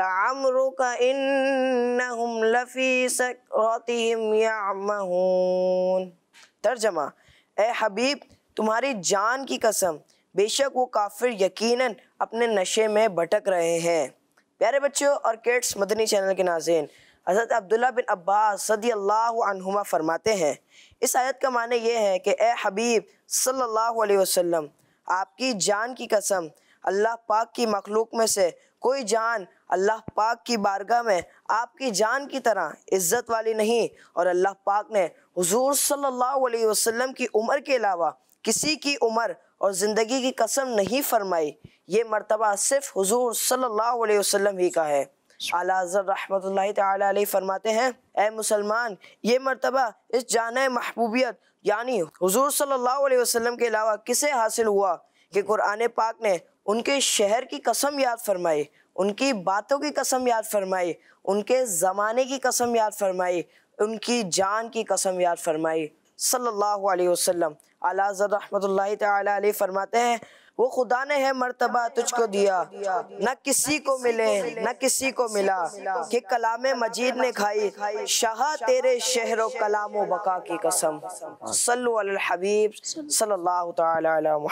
لعمرك إنهم لفي سكرتهم يعمهون तर्जमा ए हबीब तुम्हारी जान की कसम बेशक वो काफिर यकीनन अपने नशे में भटक रहे हैं प्यारे बच्चों और किड्स मदनी चैनल के नाजेन हज़रत अब्दुल्ला बिन अब्बास सदी अल्लाह फरमाते हैं इस आयत का माने ये है कि ए हबीब सल्लल्लाहु अलैहि वसल्लम आपकी जान की कसम अल्लाह पाक की मखलूक में से कोई जान अल्लाह पाक की बारगाह में आपकी जान की तरह इज़्ज़त वाली नहीं और अल्लाह पाक ने हुजूर सल्लल्लाहु अलैहि वसल्लम की उम्र के अलावा किसी की उम्र और ज़िंदगी की कसम नहीं फरमाई ये मर्तबा सिर्फ हुजूर सल्लल्लाहु अलैहि वसल्लम ही का है आला रहमत ताली फरमाते हैं ए मुसलमान ये मरतबा इस जान महबूबियत यानी हजूर सल्लाम के अलावा किसे हासिल हुआ कि कुरान पाक ने उनके शहर की कसम याद फरमाई उनकी बातों की कसम याद फरमाई उनके ज़माने की कसम याद फरमाई उनकी जान की कसम याद फरमाई सल्लल्लाहु अलैहि वसल्लम आला हज़रत रहमतुल्लाह फरमाते हैं वो खुदा ने है मर्तबा तुझको दिया न किसी को मिले न किसी को मिला कि कलाम मजीद ने खाई शाह तेरे शहरों कलाम बका की कसम सल्लल्लाहु सल्लल्लाहु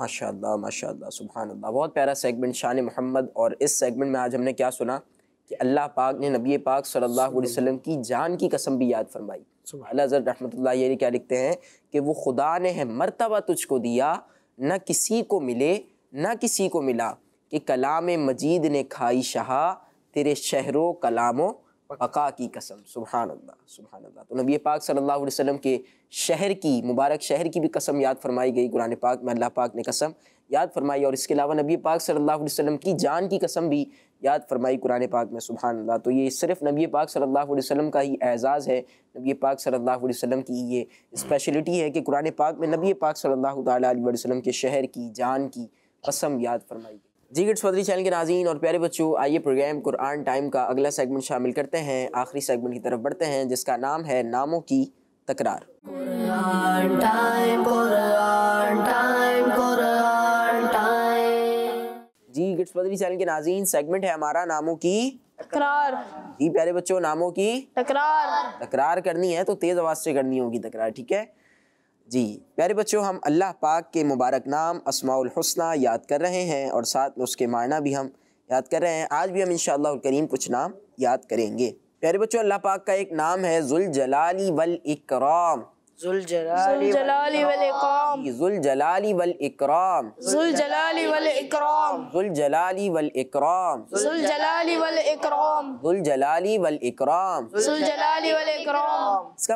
माशा माशा सुबहान बहुत प्यारा सेगमेंट शान मोहम्मद और इस सेगमेंट में आज हमने क्या सुना कि अल्लाह पाक ने नबी पाक सल्लल्लाहु अलैहि वसल्लम की जान की कसम भी याद फरमाई अल्लाह हज़र ये क्या लिखते हैं कि वो खुदा ने है मरतबा तुझको दिया न किसी को मिले न किसी को मिला कि कलाम मजीद ने खाई शहा तेरे शहरों कलामों पका की कसम सुबहान अल्लाह सुबहान अल्लाह तो नबी पाक सल्लल्लाहु अलैहि वसल्लम के शहर की मुबारक शहर की भी कसम याद फरमाई गई कुरान पाक में अल्लाह पाक ने कसम याद फरमाई और इसके अलावा नबी पाक सल्लल्लाहु अलैहि वसल्लम की जान की कसम भी याद फरमाई कुरान पाक में सुबह अल्लाह तो ये सिर्फ नबी पाक सल्लल्लाहु अलैहि वसल्लम का ही एज़ाज़ है नबी पाक सल्लल्लाहु अलैहि वसल्लम की ये स्पेशलिटी है कि कुरान पाक में नबी पाक सल्लल्लाहु अलैहि वसल्लम के शहर की जान की कसम याद फरमाई गई जी गिट्स फदरी चैनल के नाजीन और प्यारे बच्चों आइए प्रोग्राम कुरान टाइम का अगला सेगमेंट शामिल करते हैं आखिरी सेगमेंट की तरफ बढ़ते हैं जिसका नाम है नामों की तकरार किड्स पदरी चैनल के नाजीन सेगमेंट है हमारा नामों की तकरार जी प्यारे बच्चों नामों की तकरार तकरार करनी है तो तेज़ आवाज़ से करनी होगी तकरार ठीक है जी प्यारे बच्चों हम अल्लाह पाक के मुबारक नाम असमाउल हुस्ना याद कर रहे हैं और साथ में उसके मायना भी हम याद कर रहे हैं आज भी हम इन करीम कुछ नाम याद करेंगे प्यारे बच्चों अल्लाह पाक का एक नाम है जुल जलाली वल इकराम इसका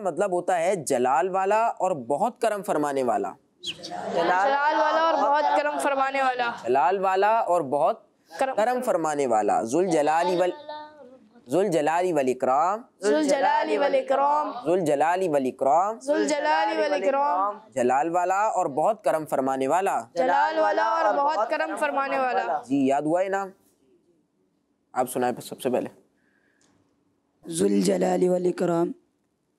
मतलब होता है जलाल वाला और बहुत करम फरमाने वाला जलाल वाला और बहुत करम फरमाने वाला जलाल वाला और बहुत करम फरमाने वाला जुल जलाली वल जलाल वाला और बहुत करम फरमाने वाला जलाल वाला और बहुत करम फरमाने वाला जी याद हुआ नाम आप सुनाए सबसे पहले जुल जलाली वल इकराम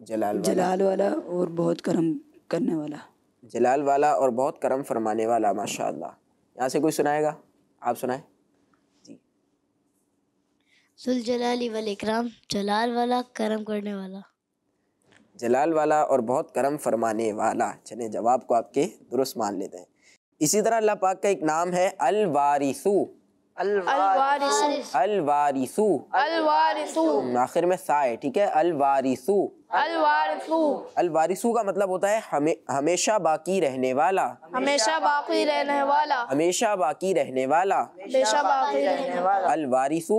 जलाल जलाल वाला और बहुत करम करने वाला जलाल वाला और बहुत करम फरमाने वाला माशा यहाँ से कोई सुनाएगा आप सुनाए जुलजलाली वल इकराम जलाल वाला करम करने वाला जलाल वाला और बहुत करम फरमाने वाला चले जवाब को आपके दुरुस्त मान लेते हैं इसी तरह अल्लाह पाक का एक नाम है अल वारिसु अल वारिसु अल वारिसु आखिर में सा है ठीक है अल वारिसु अलवारिसू का मतलब होता है हमे, हमेशा बाकी रहने वाला हमेशा बाकी रहने वाला हमेशा बाकी रहने वाला हमेशा बाकी रहने वाला अलवारिसू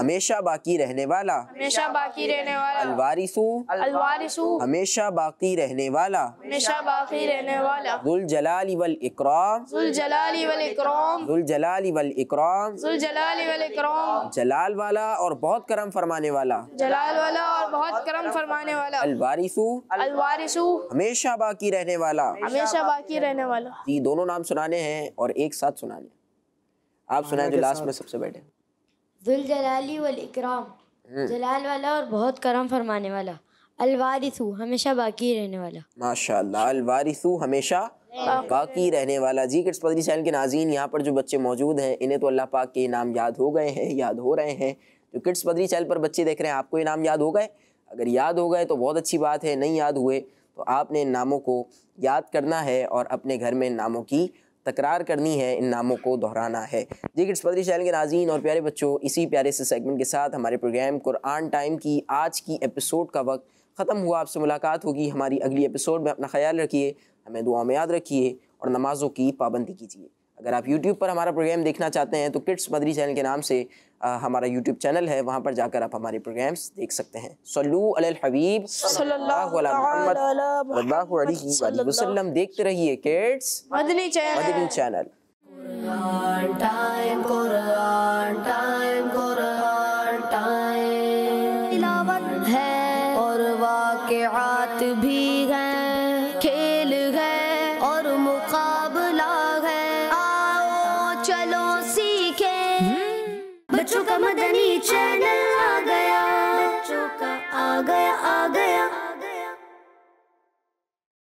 हमेशा बाकी रहने वाला हमेशा बाकी रहने वाला अलवारिसू अलवारिसू हमेशा बाकी रहने वाला हमेशा बाकी रहने वाला दुल जलाल वल इकराम दुल जलाल वल इकराम दुल जलाल वल इकराम दुल जलाल वल इकराम जलाल वाला और बहुत करम फरमाने वाला जलाल वाला और बहुत करम रहम फरमाने वाला अलवारिसू अलवारिसू हमेशा बाकी रहने वाला हमेशा बाकी रहने वाला ये दोनों नाम सुनाने हैं और एक साथ सुनाने आप सुनाए जो लास्ट में सबसे बैठे जुल जलाली वल इकराम हम्म। जलाल वाला और बहुत करम फरमाने वाला अलवारिसू हमेशा बाकी रहने वाला माशाल्लाह अलवारिसू हमेशा बाकी रहने वाला जी किट्स पदरी चैनल के नाजीन यहाँ पर जो बच्चे मौजूद हैं इन्हें तो अल्लाह पाक के नाम याद हो गए हैं याद हो रहे हैं जो किट्स पदरी चैनल पर बच्चे देख रहे हैं आपको ये नाम याद हो गए अगर याद हो गए तो बहुत अच्छी बात है नहीं याद हुए तो आपने इन नामों को याद करना है और अपने घर में इन नामों की तकरार करनी है इन नामों को दोहराना है जी किट्स पदरी चैनल के नाजीन और प्यारे बच्चों इसी प्यारे से सेगमेंट के साथ हमारे प्रोग्राम कुरान टाइम की आज की एपिसोड का वक्त ख़त्म हुआ आपसे मुलाकात होगी हमारी अगली एपिसोड में अपना ख्याल रखिए हमें दुआ में याद रखिए और नमाज़ों की पाबंदी कीजिए अगर आप यूट्यूब पर हमारा प्रोग्राम देखना चाहते हैं तो किड्स मदरी चैनल के नाम से आ, हमारा यूट्यूब चैनल है वहाँ पर जाकर आप हमारे प्रोग्राम्स देख सकते हैं सल्लू अल हबीब वसल्लम देखते रहिए किड्स मदनी चैनल Jenna.